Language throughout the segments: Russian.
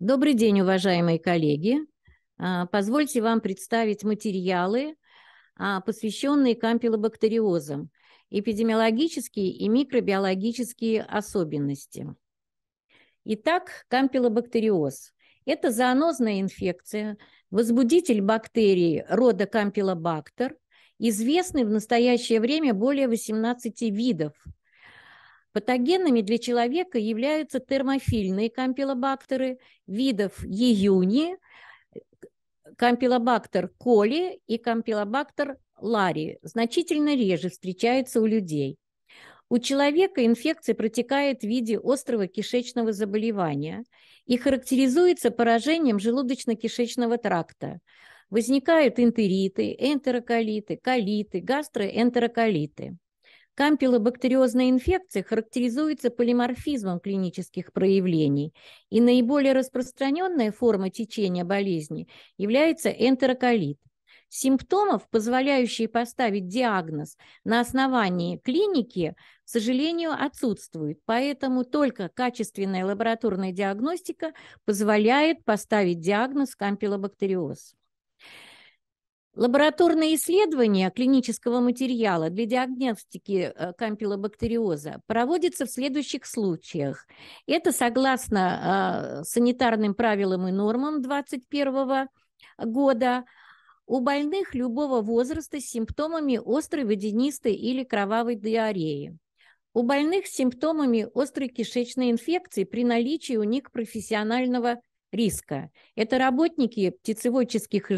Добрый день, уважаемые коллеги. А, позвольте вам представить материалы, а, посвященные кампилобактериозам, эпидемиологические и микробиологические особенности. Итак, кампилобактериоз – это зоонозная инфекция, возбудитель бактерии рода кампилобактер, известный в настоящее время более 18 видов – Патогенами для человека являются термофильные кампилобактеры видов июни, кампилобактер коли и кампилобактер лари. Значительно реже встречаются у людей. У человека инфекция протекает в виде острого кишечного заболевания и характеризуется поражением желудочно-кишечного тракта. Возникают энтериты, энтероколиты, колиты, гастроэнтероколиты. Кампилобактериозная инфекция характеризуется полиморфизмом клинических проявлений, и наиболее распространенная форма течения болезни является энтероколит. Симптомов, позволяющие поставить диагноз на основании клиники, к сожалению, отсутствует, поэтому только качественная лабораторная диагностика позволяет поставить диагноз кампилобактериоз. Лабораторные исследования клинического материала для диагностики э, кампилобактериоза проводятся в следующих случаях. Это согласно э, санитарным правилам и нормам 2021 года у больных любого возраста с симптомами острой водянистой или кровавой диареи. У больных с симптомами острой кишечной инфекции при наличии у них профессионального риска. Это работники птицеводческих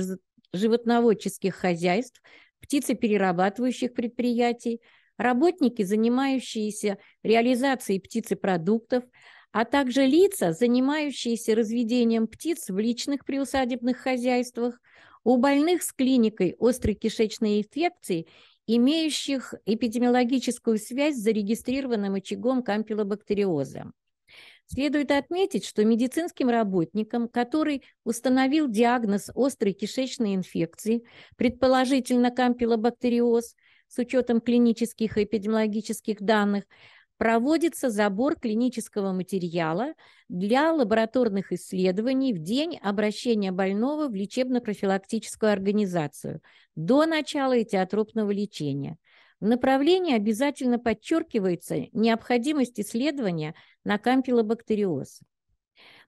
животноводческих хозяйств, птицеперерабатывающих предприятий, работники, занимающиеся реализацией птицепродуктов, а также лица, занимающиеся разведением птиц в личных приусадебных хозяйствах, у больных с клиникой острой кишечной инфекции, имеющих эпидемиологическую связь с зарегистрированным очагом кампилобактериоза. Следует отметить, что медицинским работникам, который установил диагноз острой кишечной инфекции, предположительно кампилобактериоз, с учетом клинических и эпидемиологических данных, проводится забор клинического материала для лабораторных исследований в день обращения больного в лечебно-профилактическую организацию до начала этиотропного лечения – в направлении обязательно подчеркивается необходимость исследования на кампилобактериоз.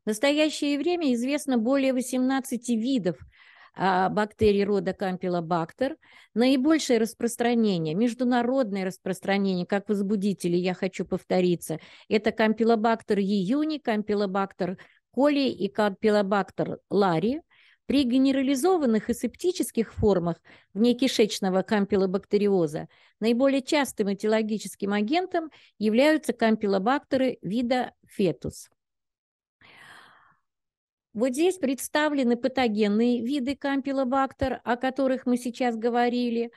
В настоящее время известно более 18 видов а, бактерий рода кампилобактер. Наибольшее распространение, международное распространение, как возбудители, я хочу повториться, это кампилобактер июни, кампилобактер коли и кампилобактер лари. При генерализованных и септических формах внекишечного кампилобактериоза наиболее частым этиологическим агентом являются кампилобактеры вида фетус. Вот здесь представлены патогенные виды кампилобактер, о которых мы сейчас говорили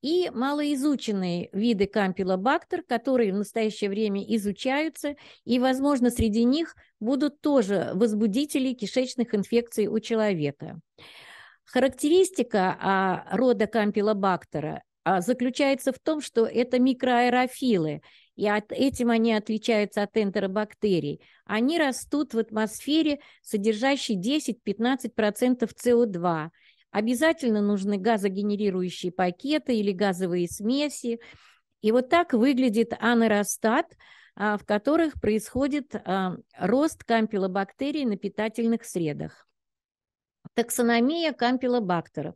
и малоизученные виды кампилобактер, которые в настоящее время изучаются, и, возможно, среди них будут тоже возбудители кишечных инфекций у человека. Характеристика а, рода кампилобактера а, заключается в том, что это микроаэрофилы, и этим они отличаются от энтеробактерий. Они растут в атмосфере, содержащей 10-15% СО2. Обязательно нужны газогенерирующие пакеты или газовые смеси. И вот так выглядит анеростат, а, в которых происходит а, рост кампилобактерий на питательных средах. Таксономия кампилобактеров.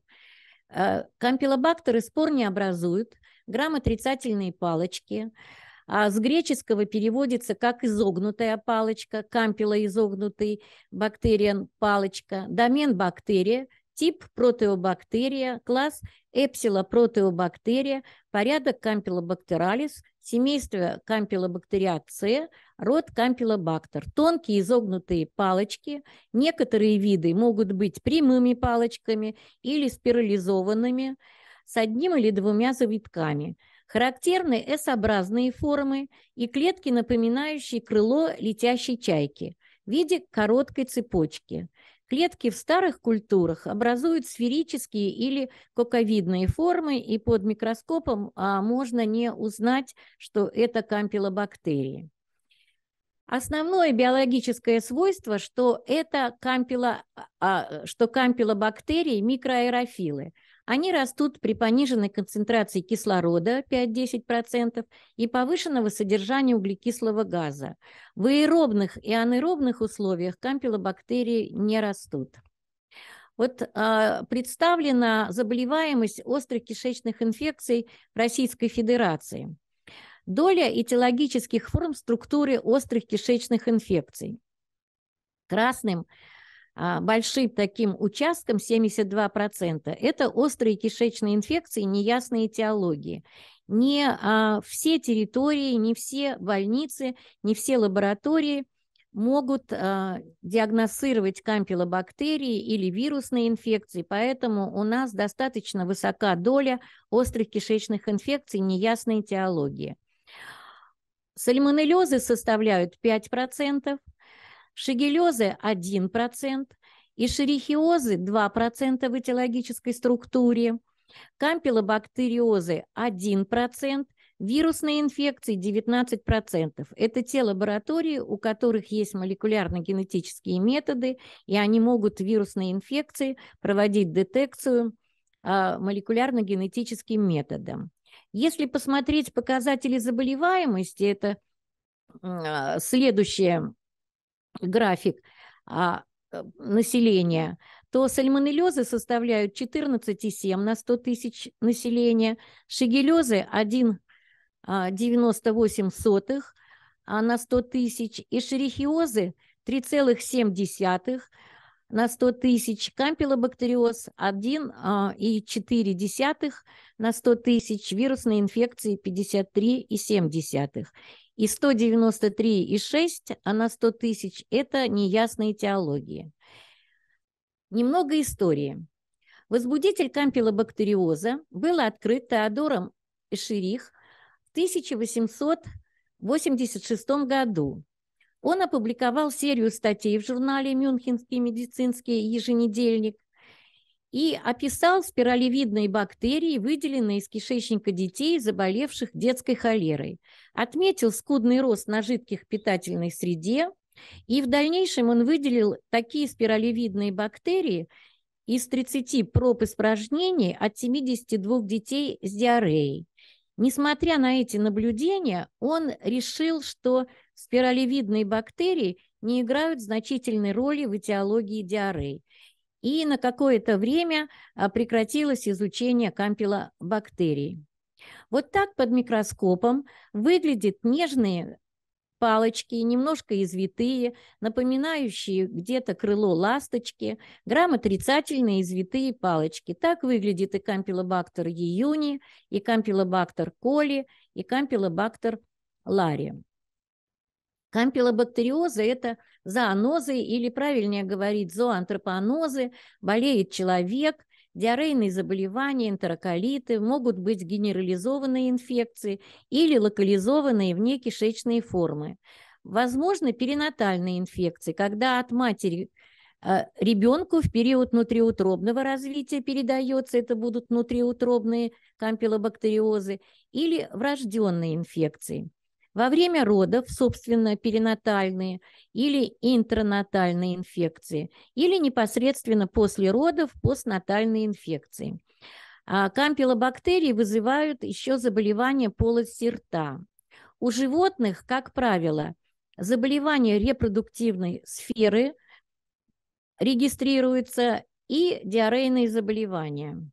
А, кампилобактеры спор не образуют, грамотрицательные палочки. А С греческого переводится как изогнутая палочка, кампила изогнутый, бактериан палочка, домен бактерия – Тип протеобактерия, класс эпсилопротеобактерия, порядок кампилобактералис, семейство кампилобактериация, род кампилобактер. Тонкие изогнутые палочки. Некоторые виды могут быть прямыми палочками или спирализованными с одним или двумя завитками. Характерны S-образные формы и клетки, напоминающие крыло летящей чайки в виде короткой цепочки – Клетки в старых культурах образуют сферические или коковидные формы, и под микроскопом а, можно не узнать, что это кампилобактерии. Основное биологическое свойство, что это кампила, а, что кампилобактерии микроаэрофилы – они растут при пониженной концентрации кислорода 5-10% и повышенного содержания углекислого газа. В аэробных и анаэробных условиях кампилобактерии не растут. Вот э, представлена заболеваемость острых кишечных инфекций в Российской Федерации. Доля этиологических форм структуры острых кишечных инфекций. Красным – а, большим таким участком 72%. Это острые кишечные инфекции, неясные этиологии Не а, все территории, не все больницы, не все лаборатории могут а, диагностировать кампилобактерии или вирусные инфекции, поэтому у нас достаточно высока доля острых кишечных инфекций, неясной теологии. Сальмонеллезы составляют 5%, шигелезы 1% и шерихиозы 2% в этиологической структуре, кампилобактериозы 1%, Вирусные инфекции 19%. Это те лаборатории, у которых есть молекулярно-генетические методы, и они могут вирусные инфекции проводить детекцию а, молекулярно-генетическим методом. Если посмотреть показатели заболеваемости, это а, следующее график а, э, населения, то сальмонеллезы составляют 14,7 на 100 тысяч населения, шигелезы 1,98 а, а, на 100 тысяч, и шерихиозы 3,7 на 100 тысяч, кампилобактериоз 1,4 а, на 100 тысяч, вирусные инфекции 53,7. И 193,6 а на 100 тысяч – это неясные теологии. Немного истории. Возбудитель кампилобактериоза был открыт Теодором Ширих в 1886 году. Он опубликовал серию статей в журнале «Мюнхенский медицинский еженедельник», и описал спиралевидные бактерии, выделенные из кишечника детей, заболевших детской холерой. Отметил скудный рост на жидких питательной среде, и в дальнейшем он выделил такие спиралевидные бактерии из 30 проб испражнений от 72 детей с диареей. Несмотря на эти наблюдения, он решил, что спиралевидные бактерии не играют значительной роли в этиологии диареи и на какое-то время а, прекратилось изучение кампилобактерий. Вот так под микроскопом выглядят нежные палочки, немножко извитые, напоминающие где-то крыло ласточки, грамм отрицательные извитые палочки. Так выглядит и кампилобактер июни, и кампилобактер коли, и кампилобактер лари. Кампилобактериозы – это зоонозы или, правильнее говорить, зоантропонозы, болеет человек, диарейные заболевания, энтероколиты, могут быть генерализованные инфекции или локализованные вне кишечные формы. Возможно, перинатальные инфекции, когда от матери э, ребенку в период внутриутробного развития передается, это будут внутриутробные кампилобактериозы, или врожденные инфекции. Во время родов, собственно, перинатальные или интранатальные инфекции, или непосредственно после родов постнатальные инфекции. А кампилобактерии вызывают еще заболевания полости рта. У животных, как правило, заболевания репродуктивной сферы регистрируются и диарейные заболевания.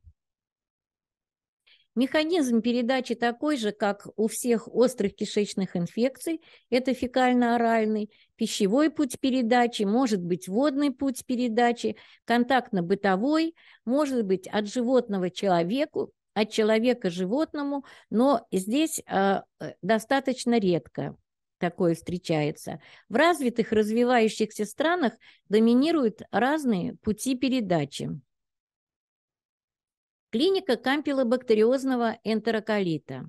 Механизм передачи такой же, как у всех острых кишечных инфекций, это фекально-оральный, пищевой путь передачи, может быть водный путь передачи, контактно-бытовой, может быть от животного человеку, от человека животному, но здесь а, э, достаточно редко такое встречается. В развитых развивающихся странах доминируют разные пути передачи. Клиника кампилобактериозного энтероколита.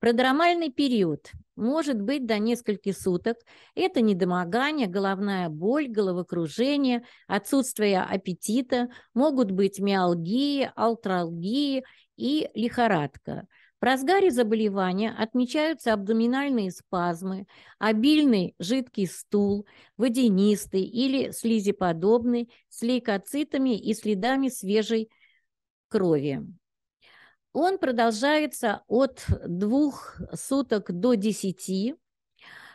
Продромальный период может быть до нескольких суток. Это недомогание, головная боль, головокружение, отсутствие аппетита, могут быть миалгии, алтралгии и лихорадка. В разгаре заболевания отмечаются абдоминальные спазмы, обильный жидкий стул, водянистый или слизиподобный, с лейкоцитами и следами свежей крови. Он продолжается от двух суток до десяти.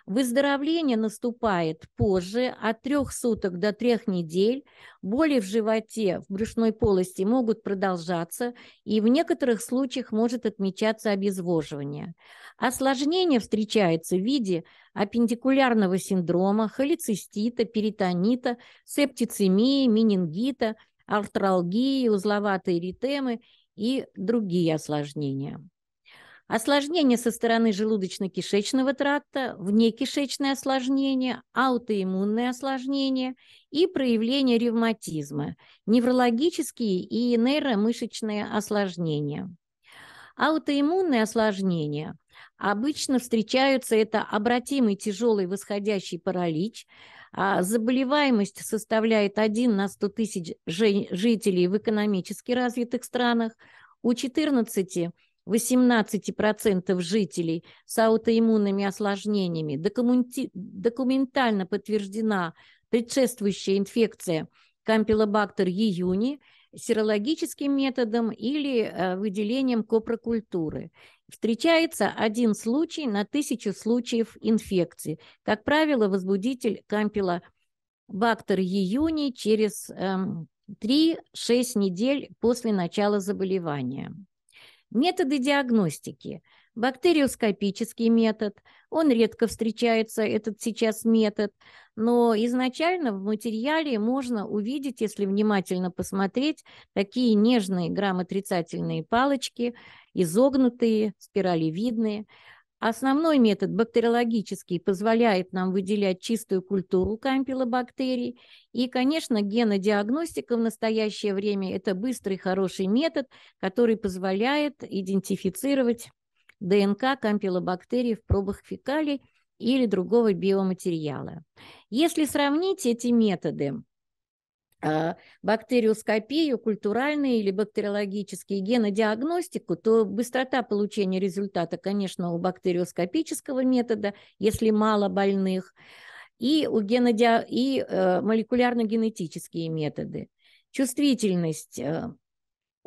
Выздоровление наступает позже, от трех суток до трех недель. Боли в животе, в брюшной полости могут продолжаться, и в некоторых случаях может отмечаться обезвоживание. Осложнения встречаются в виде аппендикулярного синдрома, холецистита, перитонита, септицемии, менингита, артралгии, узловатые эритемы и другие осложнения. Осложнения со стороны желудочно-кишечного тракта, внекишечные осложнения, аутоиммунные осложнения и проявление ревматизма, неврологические и нейромышечные осложнения. Аутоиммунные осложнения обычно встречаются это обратимый тяжелый восходящий паралич, а заболеваемость составляет 1 на 100 тысяч жителей в экономически развитых странах. У 14 18% жителей с аутоиммунными осложнениями документи... документально подтверждена предшествующая инфекция кампилобактер июни серологическим методом или э, выделением копрокультуры встречается один случай на тысячу случаев инфекции. Как правило, возбудитель кампила кампилобактер июни через 3-6 эм, недель после начала заболевания. Методы диагностики – Бактериоскопический метод, он редко встречается, этот сейчас метод, но изначально в материале можно увидеть, если внимательно посмотреть, такие нежные грамотрицательные палочки, изогнутые, спиралевидные. Основной метод бактериологический позволяет нам выделять чистую культуру кампилобактерий. И, конечно, генодиагностика в настоящее время – это быстрый, хороший метод, который позволяет идентифицировать ДНК кампилобактерий в пробах фекалий или другого биоматериала. Если сравнить эти методы, а, бактериоскопию, культуральные или бактериологические генодиагностику, то быстрота получения результата, конечно, у бактериоскопического метода, если мало больных, и, у генодиа... и э, молекулярно-генетические методы. Чувствительность э,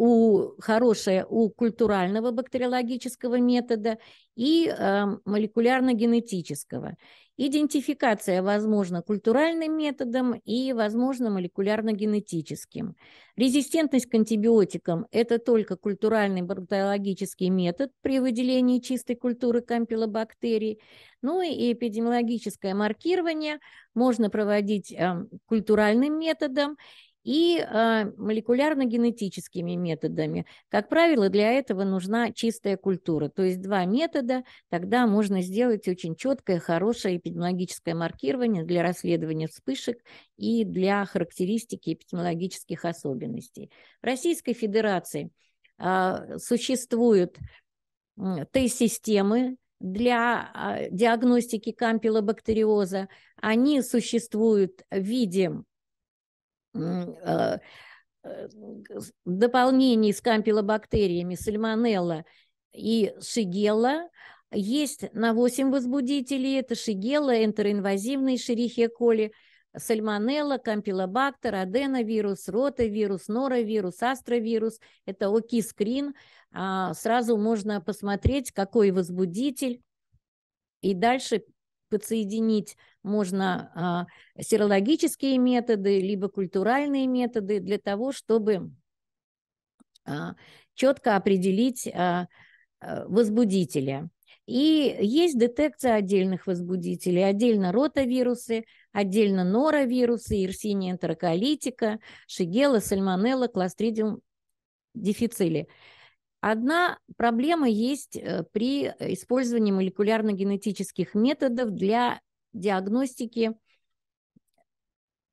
у, хорошая у культурального бактериологического метода и э, молекулярно-генетического. Идентификация возможна культуральным методом и, возможно, молекулярно-генетическим. Резистентность к антибиотикам – это только культуральный бактериологический метод при выделении чистой культуры кампилобактерий. Ну и эпидемиологическое маркирование можно проводить эм, культуральным методом и а, молекулярно-генетическими методами. Как правило, для этого нужна чистая культура, то есть два метода, тогда можно сделать очень четкое, хорошее эпидемиологическое маркирование для расследования вспышек и для характеристики эпидемиологических особенностей. В Российской Федерации а, существуют Т-системы для а, диагностики кампилобактериоза. Они существуют в виде а, э, дополнений с кампилобактериями сальмонелла и шигелла есть на 8 возбудителей. Это шигелла, энтероинвазивный шерихия коли, сальмонелла, кампилобактер, аденовирус, ротавирус, норовирус, астровирус. Это окискрин. А, сразу можно посмотреть, какой возбудитель. И дальше подсоединить можно а, серологические методы, либо культуральные методы для того, чтобы а, четко определить а, возбудителя. И есть детекция отдельных возбудителей, отдельно ротавирусы, отдельно норовирусы, ирсиния энтероколитика, шигела, сальмонелла, кластридиум дефицили. Одна проблема есть э, при использовании молекулярно-генетических методов для диагностики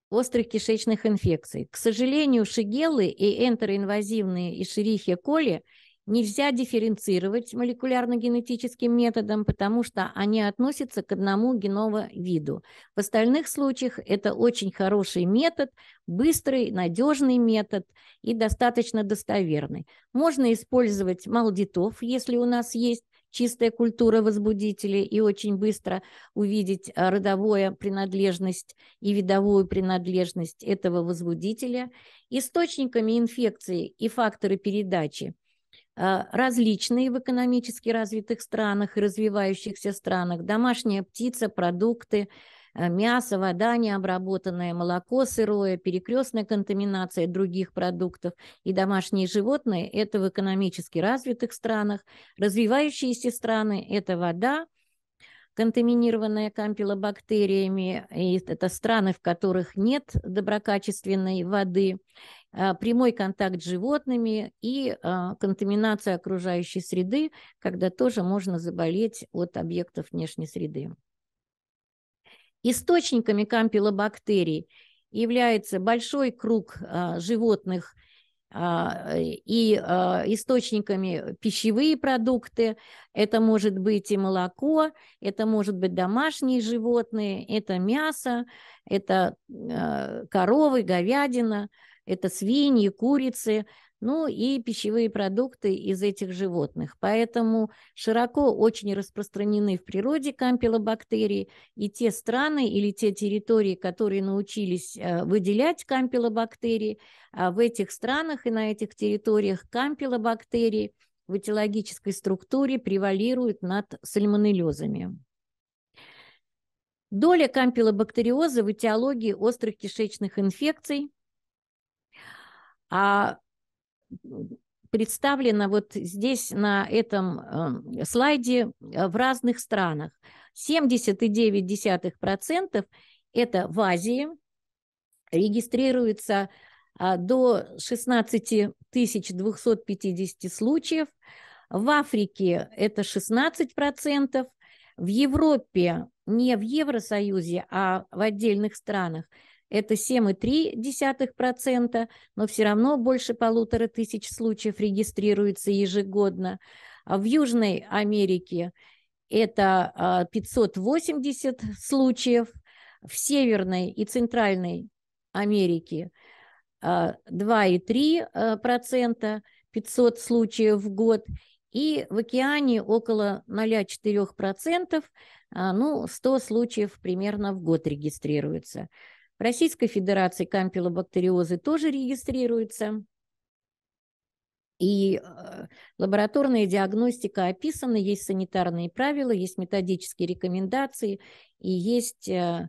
острых кишечных инфекций. К сожалению, шигеллы и энтероинвазивные ишерихия коли нельзя дифференцировать молекулярно-генетическим методом, потому что они относятся к одному геновиду. В остальных случаях это очень хороший метод, быстрый, надежный метод и достаточно достоверный. Можно использовать молдитов, если у нас есть чистая культура возбудителей и очень быстро увидеть а, родовую принадлежность и видовую принадлежность этого возбудителя. Источниками инфекции и факторы передачи а, различные в экономически развитых странах и развивающихся странах. Домашняя птица, продукты, Э, мясо, вода необработанная, молоко сырое, перекрестная контаминация других продуктов и домашние животные – это в экономически развитых странах. Развивающиеся страны – это вода, контаминированная кампилобактериями, и это страны, в которых нет доброкачественной воды, э, прямой контакт с животными и э, контаминация окружающей среды, когда тоже можно заболеть от объектов внешней среды. Источниками кампилобактерий является большой круг а, животных а, и а, источниками пищевые продукты. Это может быть и молоко, это может быть домашние животные, это мясо, это а, коровы, говядина, это свиньи, курицы – ну и пищевые продукты из этих животных. Поэтому широко очень распространены в природе кампилобактерии, и те страны или те территории, которые научились э, выделять кампилобактерии, а в этих странах и на этих территориях кампилобактерии в этиологической структуре превалируют над сальмонеллезами. Доля кампилобактериоза в этиологии острых кишечных инфекций – а представлена вот здесь на этом эм, слайде э, в разных странах. 79,9% это в Азии регистрируется э, до 16 250 случаев, в Африке это 16%, в Европе, не в Евросоюзе, а в отдельных странах это 7,3%, но все равно больше полутора тысяч случаев регистрируется ежегодно. А в Южной Америке это 580 а, случаев, в Северной и Центральной Америке 2,3%, а, 500 а, случаев в год, и в океане около 0,4%, ну, 100 случаев примерно в год регистрируется. В Российской Федерации кампилобактериозы тоже регистрируются. И э, лабораторная диагностика описана, есть санитарные правила, есть методические рекомендации и есть э,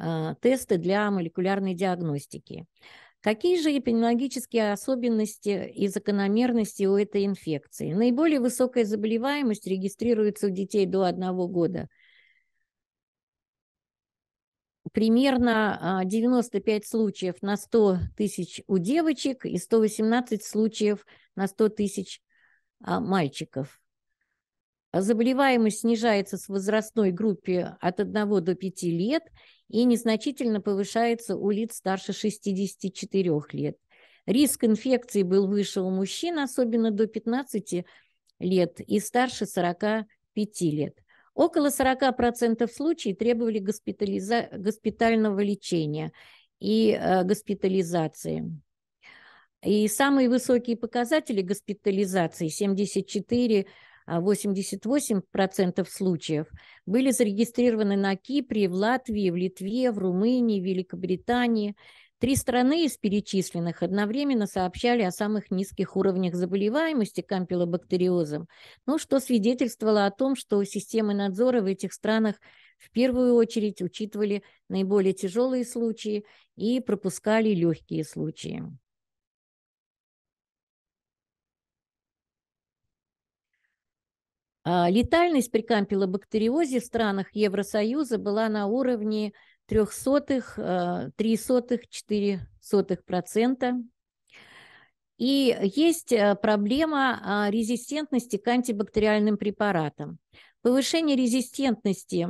э, тесты для молекулярной диагностики. Какие же эпидемиологические особенности и закономерности у этой инфекции? Наиболее высокая заболеваемость регистрируется у детей до одного года – примерно 95 а, случаев на 100 тысяч у девочек и 118 случаев на 100 тысяч а, мальчиков. Заболеваемость снижается с возрастной группе от 1 до 5 лет и незначительно повышается у лиц старше 64 лет. Риск инфекции был выше у мужчин, особенно до 15 лет и старше 45 лет. Около 40% случаев требовали госпитализа... госпитального лечения и э, госпитализации. И самые высокие показатели госпитализации 74 88% а случаев были зарегистрированы на Кипре, в Латвии, в Литве, в Румынии, в Великобритании, Три страны из перечисленных одновременно сообщали о самых низких уровнях заболеваемости кампилобактериозом, ну, что свидетельствовало о том, что системы надзора в этих странах в первую очередь учитывали наиболее тяжелые случаи и пропускали легкие случаи. А летальность при кампилобактериозе в странах Евросоюза была на уровне трехсотых, э, три сотых, четыре сотых процента. И есть э, проблема э, резистентности к антибактериальным препаратам. Повышение резистентности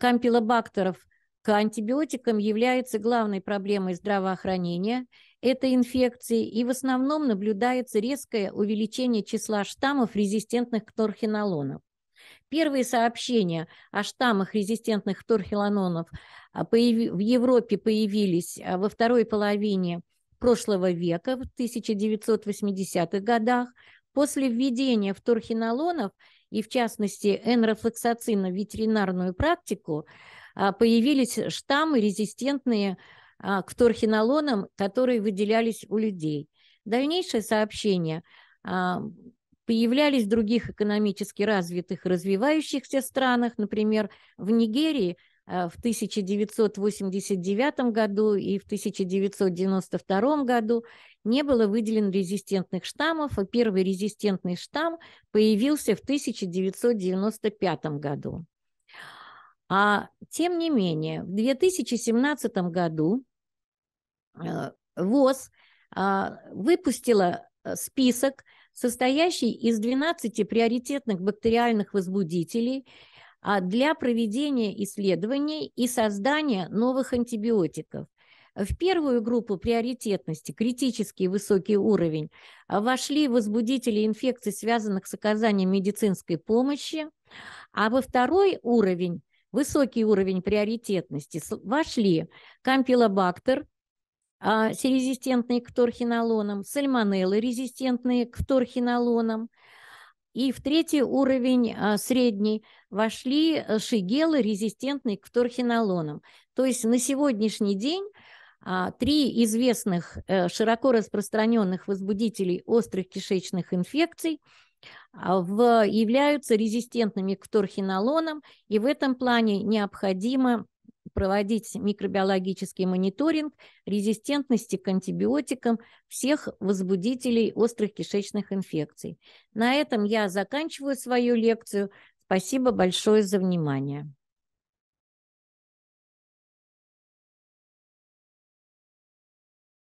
кампилобактеров к антибиотикам является главной проблемой здравоохранения этой инфекции, и в основном наблюдается резкое увеличение числа штаммов, резистентных к норхинолону. Первые сообщения о штаммах резистентных торхиланонов а, в Европе появились а, во второй половине прошлого века, в 1980-х годах. После введения вторхинолонов и, в частности, энрофлексацина в ветеринарную практику, а, появились штаммы резистентные к торхинолонам, которые выделялись у людей. Дальнейшее сообщение появлялись в других экономически развитых и развивающихся странах, например, в Нигерии э, в 1989 году и в 1992 году не было выделено резистентных штаммов, а первый резистентный штамм появился в 1995 году. А тем не менее, в 2017 году э, ВОЗ а, выпустила э, список – состоящий из 12 приоритетных бактериальных возбудителей а, для проведения исследований и создания новых антибиотиков. В первую группу приоритетности, критический высокий уровень, вошли возбудители инфекций, связанных с оказанием медицинской помощи, а во второй уровень, высокий уровень приоритетности, вошли кампилобактер, а, резистентные к торхинолонам, сальмонеллы, резистентные к торхинолонам. И в третий уровень, а, средний, вошли э, шигелы, резистентные к торхинолонам. То есть на сегодняшний день а, три известных э, широко распространенных возбудителей острых кишечных инфекций являются резистентными к торхинолонам, и в этом плане необходимо проводить микробиологический мониторинг резистентности к антибиотикам всех возбудителей острых кишечных инфекций. На этом я заканчиваю свою лекцию. Спасибо большое за внимание.